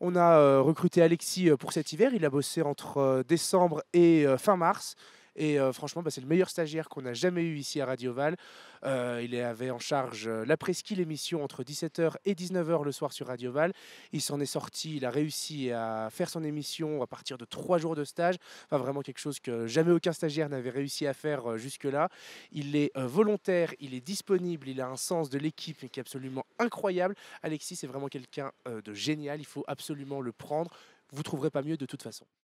On a euh, recruté Alexis euh, pour cet hiver. Il a bossé entre euh, décembre et fin mars. Et euh, franchement, bah, c'est le meilleur stagiaire qu'on a jamais eu ici à Radioval. Euh, il avait en charge euh, la presqu'île l'émission, entre 17h et 19h le soir sur Radio Val. Il s'en est sorti, il a réussi à faire son émission à partir de trois jours de stage. Enfin, vraiment quelque chose que jamais aucun stagiaire n'avait réussi à faire euh, jusque-là. Il est volontaire, il est disponible, il a un sens de l'équipe qui est absolument incroyable. Alexis, c'est vraiment quelqu'un de génial. Il faut absolument le prendre. Vous ne trouverez pas mieux de toute façon.